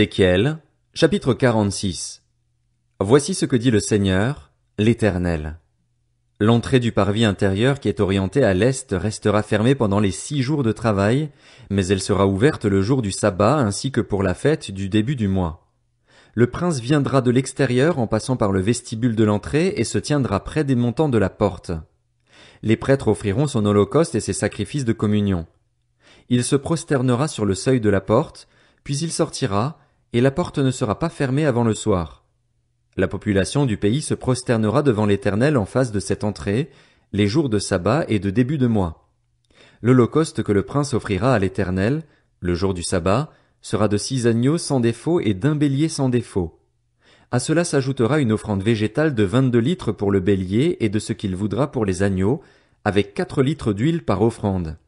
Ézéchiel, chapitre 46. Voici ce que dit le Seigneur, l'Éternel. L'entrée du parvis intérieur qui est orientée à l'est restera fermée pendant les six jours de travail, mais elle sera ouverte le jour du sabbat ainsi que pour la fête du début du mois. Le prince viendra de l'extérieur en passant par le vestibule de l'entrée et se tiendra près des montants de la porte. Les prêtres offriront son holocauste et ses sacrifices de communion. Il se prosternera sur le seuil de la porte, puis il sortira, et la porte ne sera pas fermée avant le soir. La population du pays se prosternera devant l'Éternel en face de cette entrée, les jours de sabbat et de début de mois. L'holocauste que le prince offrira à l'Éternel, le jour du sabbat, sera de six agneaux sans défaut et d'un bélier sans défaut. À cela s'ajoutera une offrande végétale de vingt-deux litres pour le bélier et de ce qu'il voudra pour les agneaux, avec quatre litres d'huile par offrande.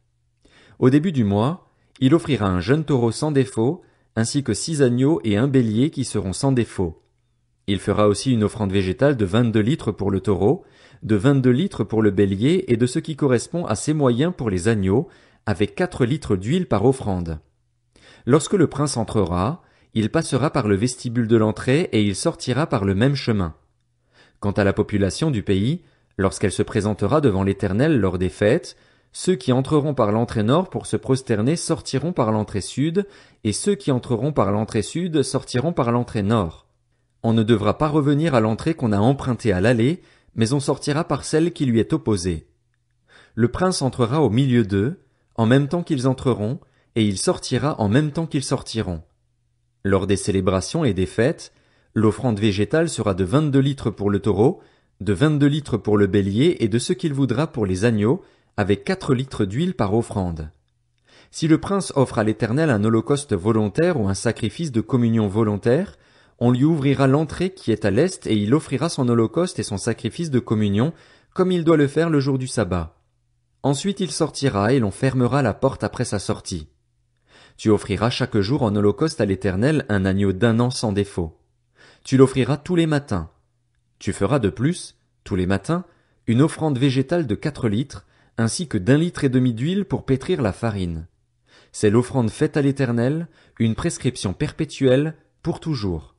Au début du mois, il offrira un jeune taureau sans défaut, ainsi que six agneaux et un bélier qui seront sans défaut. Il fera aussi une offrande végétale de vingt-deux litres pour le taureau, de vingt-deux litres pour le bélier et de ce qui correspond à ses moyens pour les agneaux, avec quatre litres d'huile par offrande. Lorsque le prince entrera, il passera par le vestibule de l'entrée et il sortira par le même chemin. Quant à la population du pays, lorsqu'elle se présentera devant l'Éternel lors des fêtes, ceux qui entreront par l'entrée nord pour se prosterner sortiront par l'entrée sud, et ceux qui entreront par l'entrée sud sortiront par l'entrée nord. On ne devra pas revenir à l'entrée qu'on a empruntée à l'allée, mais on sortira par celle qui lui est opposée. Le prince entrera au milieu d'eux, en même temps qu'ils entreront, et il sortira en même temps qu'ils sortiront. Lors des célébrations et des fêtes, l'offrande végétale sera de vingt-deux litres pour le taureau, de vingt-deux litres pour le bélier et de ce qu'il voudra pour les agneaux, avec quatre litres d'huile par offrande. Si le prince offre à l'Éternel un holocauste volontaire ou un sacrifice de communion volontaire, on lui ouvrira l'entrée qui est à l'est et il offrira son holocauste et son sacrifice de communion, comme il doit le faire le jour du sabbat. Ensuite il sortira et l'on fermera la porte après sa sortie. Tu offriras chaque jour en holocauste à l'Éternel un agneau d'un an sans défaut. Tu l'offriras tous les matins. Tu feras de plus, tous les matins, une offrande végétale de quatre litres, ainsi que d'un litre et demi d'huile pour pétrir la farine. C'est l'offrande faite à l'Éternel, une prescription perpétuelle, pour toujours.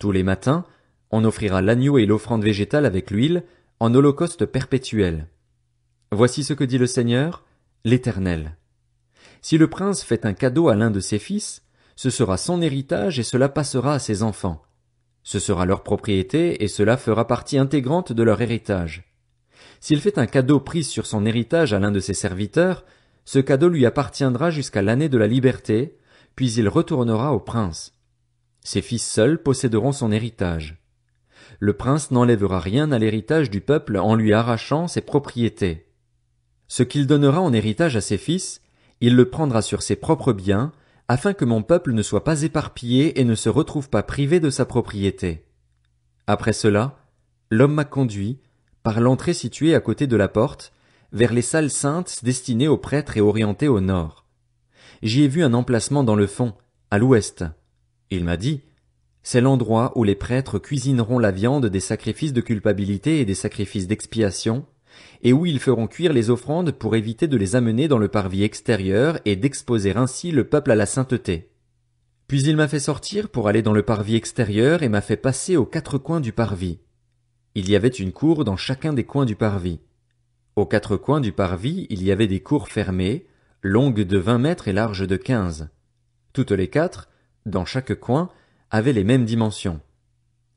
Tous les matins, on offrira l'agneau et l'offrande végétale avec l'huile, en holocauste perpétuel. Voici ce que dit le Seigneur, l'Éternel. Si le prince fait un cadeau à l'un de ses fils, ce sera son héritage et cela passera à ses enfants. Ce sera leur propriété et cela fera partie intégrante de leur héritage. S'il fait un cadeau pris sur son héritage à l'un de ses serviteurs, ce cadeau lui appartiendra jusqu'à l'année de la liberté, puis il retournera au prince. Ses fils seuls posséderont son héritage. Le prince n'enlèvera rien à l'héritage du peuple en lui arrachant ses propriétés. Ce qu'il donnera en héritage à ses fils, il le prendra sur ses propres biens, afin que mon peuple ne soit pas éparpillé et ne se retrouve pas privé de sa propriété. Après cela, l'homme m'a conduit, par l'entrée située à côté de la porte, vers les salles saintes destinées aux prêtres et orientées au nord. J'y ai vu un emplacement dans le fond, à l'ouest. Il m'a dit, c'est l'endroit où les prêtres cuisineront la viande des sacrifices de culpabilité et des sacrifices d'expiation, et où ils feront cuire les offrandes pour éviter de les amener dans le parvis extérieur et d'exposer ainsi le peuple à la sainteté. Puis il m'a fait sortir pour aller dans le parvis extérieur et m'a fait passer aux quatre coins du parvis. Il y avait une cour dans chacun des coins du parvis. Aux quatre coins du parvis, il y avait des cours fermées, longues de vingt mètres et larges de quinze. Toutes les quatre, dans chaque coin, avaient les mêmes dimensions.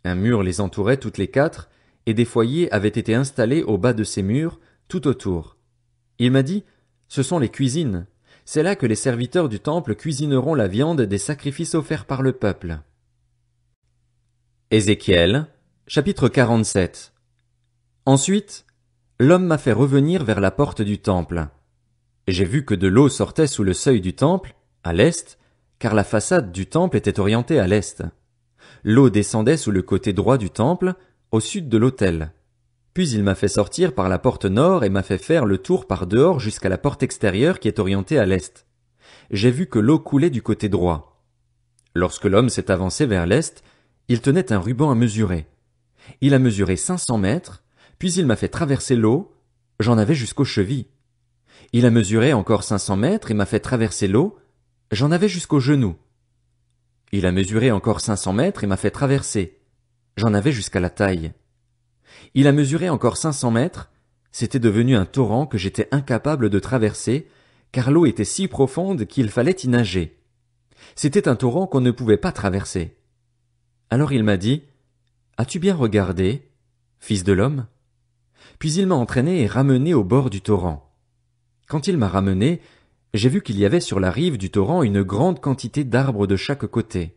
Un mur les entourait toutes les quatre, et des foyers avaient été installés au bas de ces murs, tout autour. Il m'a dit, ce sont les cuisines. C'est là que les serviteurs du temple cuisineront la viande des sacrifices offerts par le peuple. Ézéchiel, Chapitre 47 Ensuite, l'homme m'a fait revenir vers la porte du temple. J'ai vu que de l'eau sortait sous le seuil du temple, à l'est, car la façade du temple était orientée à l'est. L'eau descendait sous le côté droit du temple, au sud de l'autel. Puis il m'a fait sortir par la porte nord et m'a fait faire le tour par dehors jusqu'à la porte extérieure qui est orientée à l'est. J'ai vu que l'eau coulait du côté droit. Lorsque l'homme s'est avancé vers l'est, il tenait un ruban à mesurer. Il a mesuré cinq cents mètres, puis il m'a fait traverser l'eau, j'en avais jusqu'aux chevilles. Il a mesuré encore cinq cents mètres et m'a fait traverser l'eau, j'en avais jusqu'aux genoux. Il a mesuré encore cinq cents mètres et m'a fait traverser, j'en avais jusqu'à la taille. Il a mesuré encore cinq cents mètres, c'était devenu un torrent que j'étais incapable de traverser, car l'eau était si profonde qu'il fallait y nager. C'était un torrent qu'on ne pouvait pas traverser. Alors il m'a dit, As-tu bien regardé, fils de l'homme? Puis il m'a entraîné et ramené au bord du torrent. Quand il m'a ramené, j'ai vu qu'il y avait sur la rive du torrent une grande quantité d'arbres de chaque côté.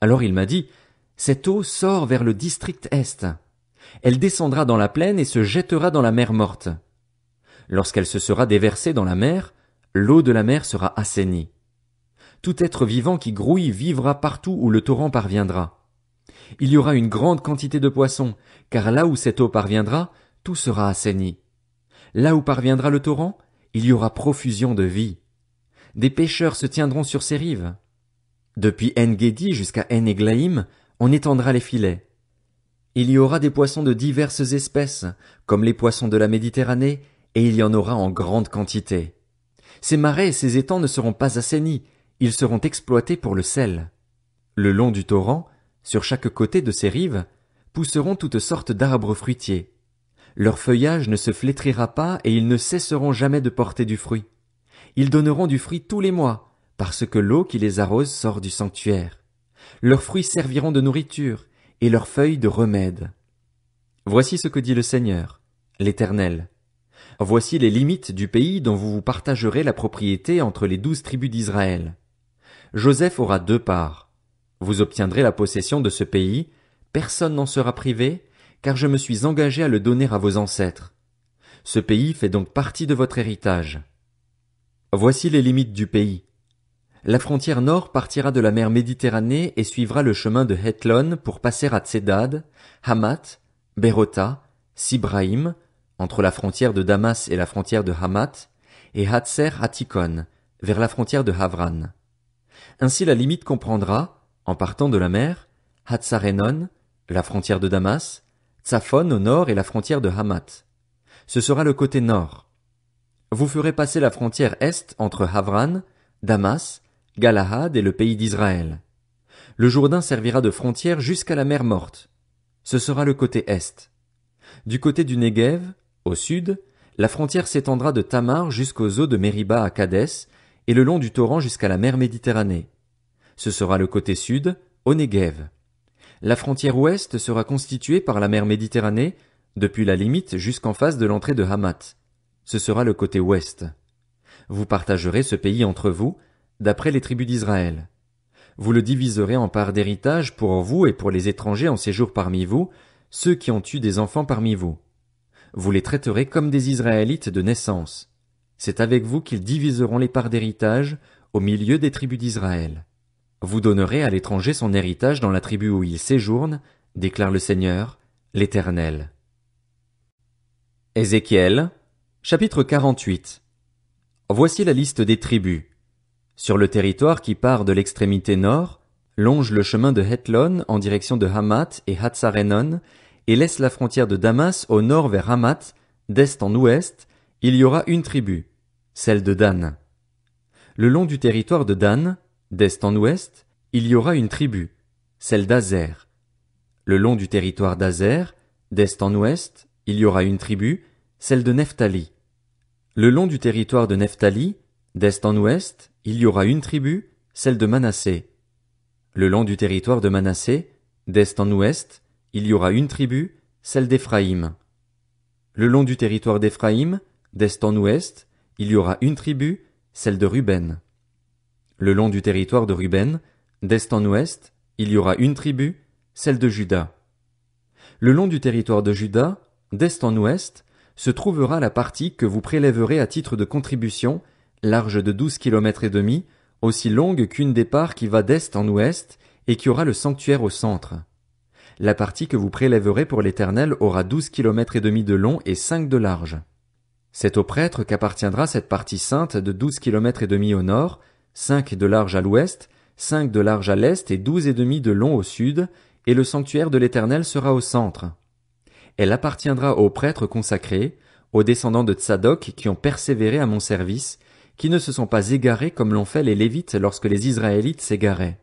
Alors il m'a dit, cette eau sort vers le district est. Elle descendra dans la plaine et se jettera dans la mer morte. Lorsqu'elle se sera déversée dans la mer, l'eau de la mer sera assainie. Tout être vivant qui grouille vivra partout où le torrent parviendra. Il y aura une grande quantité de poissons, car là où cette eau parviendra, tout sera assaini. Là où parviendra le torrent, il y aura profusion de vie. Des pêcheurs se tiendront sur ses rives. Depuis Engedi jusqu'à En on étendra les filets. Il y aura des poissons de diverses espèces, comme les poissons de la Méditerranée, et il y en aura en grande quantité. Ces marais et ces étangs ne seront pas assainis, ils seront exploités pour le sel. Le long du torrent, sur chaque côté de ces rives pousseront toutes sortes d'arbres fruitiers. Leur feuillage ne se flétrira pas et ils ne cesseront jamais de porter du fruit. Ils donneront du fruit tous les mois, parce que l'eau qui les arrose sort du sanctuaire. Leurs fruits serviront de nourriture, et leurs feuilles de remède. Voici ce que dit le Seigneur, l'Éternel. Voici les limites du pays dont vous vous partagerez la propriété entre les douze tribus d'Israël. Joseph aura deux parts vous obtiendrez la possession de ce pays, personne n'en sera privé, car je me suis engagé à le donner à vos ancêtres. Ce pays fait donc partie de votre héritage. Voici les limites du pays. La frontière nord partira de la mer Méditerranée et suivra le chemin de Hetlon pour passer à Tsedad, Hamat, Berota, Sibrahim, entre la frontière de Damas et la frontière de Hamat, et Hatser Hatikon, vers la frontière de Havran. Ainsi la limite comprendra, en partant de la mer, Hatzarenon, la frontière de Damas, Tsaphon au nord et la frontière de Hamat. Ce sera le côté nord. Vous ferez passer la frontière est entre Havran, Damas, Galahad et le pays d'Israël. Le Jourdain servira de frontière jusqu'à la mer morte. Ce sera le côté est. Du côté du Negev, au sud, la frontière s'étendra de Tamar jusqu'aux eaux de Mériba à Kadès et le long du torrent jusqu'à la mer Méditerranée. Ce sera le côté sud, au Negev. La frontière ouest sera constituée par la mer Méditerranée, depuis la limite jusqu'en face de l'entrée de Hamat. Ce sera le côté ouest. Vous partagerez ce pays entre vous, d'après les tribus d'Israël. Vous le diviserez en parts d'héritage pour vous et pour les étrangers en séjour parmi vous, ceux qui ont eu des enfants parmi vous. Vous les traiterez comme des Israélites de naissance. C'est avec vous qu'ils diviseront les parts d'héritage au milieu des tribus d'Israël. Vous donnerez à l'étranger son héritage dans la tribu où il séjourne, déclare le Seigneur, l'Éternel. Ézéchiel, chapitre 48. Voici la liste des tribus. Sur le territoire qui part de l'extrémité nord, longe le chemin de Hetlon en direction de Hamat et Hatzarenon, et laisse la frontière de Damas au nord vers Hamat, d'est en ouest, il y aura une tribu, celle de Dan. Le long du territoire de Dan, D'est en ouest, il y aura une tribu, celle d'Azer. Le long du territoire d'Azer, d'est en ouest, il y aura une tribu, celle de Nephtali. Le long du territoire de Nephtali, d'est en ouest, il y aura une tribu, celle de Manassé. Le long du territoire de Manassé, d'est en ouest, il y aura une tribu, celle d'Éphraïm. Le long du territoire d'Éphraïm, d'est en ouest, il y aura une tribu, celle de Ruben. Le long du territoire de Ruben, d'est en ouest, il y aura une tribu, celle de Juda. Le long du territoire de Juda, d'est en ouest, se trouvera la partie que vous prélèverez à titre de contribution, large de douze kilomètres et demi, aussi longue qu'une des parts qui va d'est en ouest et qui aura le sanctuaire au centre. La partie que vous prélèverez pour l'éternel aura douze kilomètres et demi de long et cinq de large. C'est au prêtre qu'appartiendra cette partie sainte de douze kilomètres et demi au nord, cinq de large à l'ouest, cinq de large à l'est et douze et demi de long au sud, et le sanctuaire de l'Éternel sera au centre. Elle appartiendra aux prêtres consacrés, aux descendants de Tsadok qui ont persévéré à mon service, qui ne se sont pas égarés comme l'ont fait les Lévites lorsque les Israélites s'égaraient.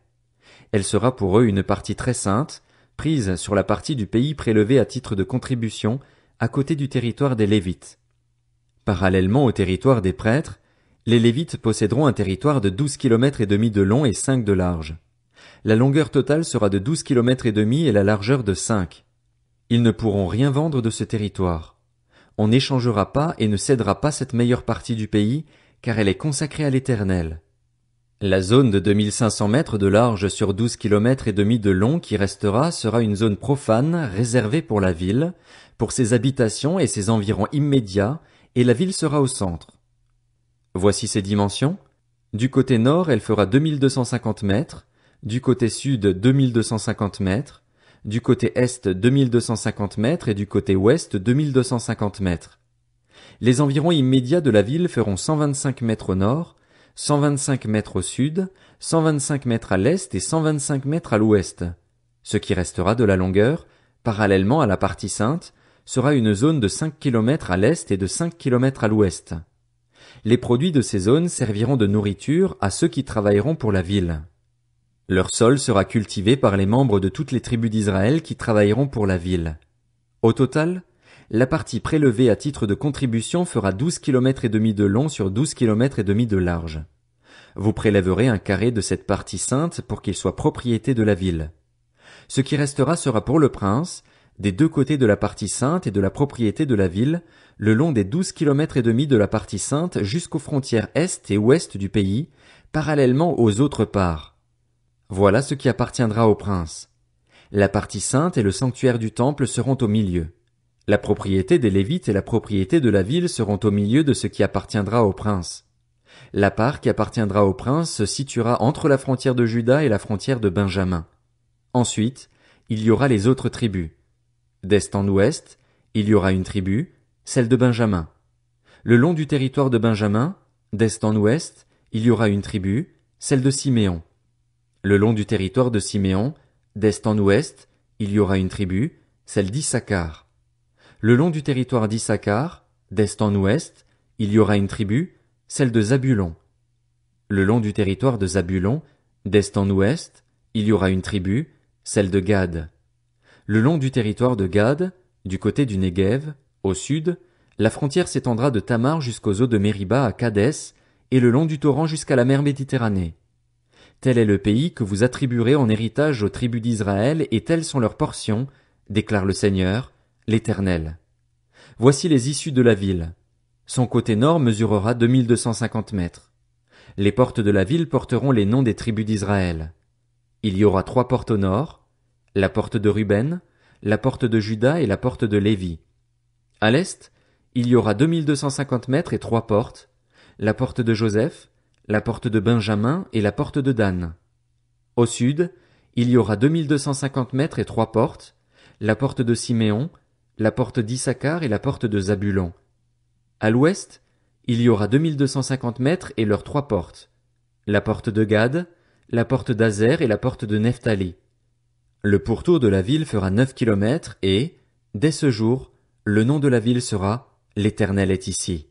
Elle sera pour eux une partie très sainte, prise sur la partie du pays prélevée à titre de contribution, à côté du territoire des Lévites. Parallèlement au territoire des prêtres, les Lévites posséderont un territoire de douze kilomètres et demi de long et cinq de large. La longueur totale sera de douze kilomètres et demi et la largeur de cinq. Ils ne pourront rien vendre de ce territoire. On n'échangera pas et ne cédera pas cette meilleure partie du pays, car elle est consacrée à l'Éternel. La zone de 2500 mètres de large sur douze kilomètres et demi de long qui restera sera une zone profane réservée pour la ville, pour ses habitations et ses environs immédiats, et la ville sera au centre. Voici ses dimensions. Du côté nord, elle fera 2250 mètres, du côté sud 2250 mètres, du côté est 2250 mètres et du côté ouest 2250 mètres. Les environs immédiats de la ville feront 125 mètres au nord, 125 mètres au sud, 125 mètres à l'est et 125 mètres à l'ouest. Ce qui restera de la longueur, parallèlement à la partie sainte, sera une zone de 5 km à l'est et de 5 km à l'ouest. Les produits de ces zones serviront de nourriture à ceux qui travailleront pour la ville. Leur sol sera cultivé par les membres de toutes les tribus d'Israël qui travailleront pour la ville. Au total, la partie prélevée à titre de contribution fera 12 km et demi de long sur douze km et demi de large. Vous prélèverez un carré de cette partie sainte pour qu'il soit propriété de la ville. Ce qui restera sera pour le prince, des deux côtés de la partie sainte et de la propriété de la ville, le long des douze kilomètres et demi de la partie sainte jusqu'aux frontières est et ouest du pays, parallèlement aux autres parts. Voilà ce qui appartiendra au prince. La partie sainte et le sanctuaire du temple seront au milieu. La propriété des Lévites et la propriété de la ville seront au milieu de ce qui appartiendra au prince. La part qui appartiendra au prince se situera entre la frontière de Juda et la frontière de Benjamin. Ensuite, il y aura les autres tribus. D'est en ouest, il y aura une tribu, celle de Benjamin. Le long du territoire de Benjamin, d'est en ouest, il y aura une tribu, celle de Siméon. Le long du territoire de Siméon, d'est en ouest, il y aura une tribu, celle d'Issachar. Le long du territoire d'Issachar, d'est en ouest, il y aura une tribu, celle de Zabulon. Le long du territoire de Zabulon, d'est en ouest, il y aura une tribu, celle de Gad. Le long du territoire de Gad, du côté du Négev, au sud, la frontière s'étendra de Tamar jusqu'aux eaux de Mériba à Kadès, et le long du torrent jusqu'à la mer Méditerranée. Tel est le pays que vous attribuerez en héritage aux tribus d'Israël, et telles sont leurs portions, déclare le Seigneur, l'Éternel. Voici les issues de la ville. Son côté nord mesurera 2250 mètres. Les portes de la ville porteront les noms des tribus d'Israël. Il y aura trois portes au nord, la porte de Ruben, la porte de Juda et la porte de Lévi. À l'est, il y aura 2250 mètres et trois portes, la porte de Joseph, la porte de Benjamin et la porte de Dan. Au sud, il y aura 2250 mètres et trois portes, la porte de Siméon, la porte d'Issacar et la porte de Zabulon. À l'ouest, il y aura 2250 mètres et leurs trois portes, la porte de Gad, la porte d'Azer et la porte de Neftali. Le pourtour de la ville fera 9 kilomètres et, dès ce jour, le nom de la ville sera L'Éternel est ici.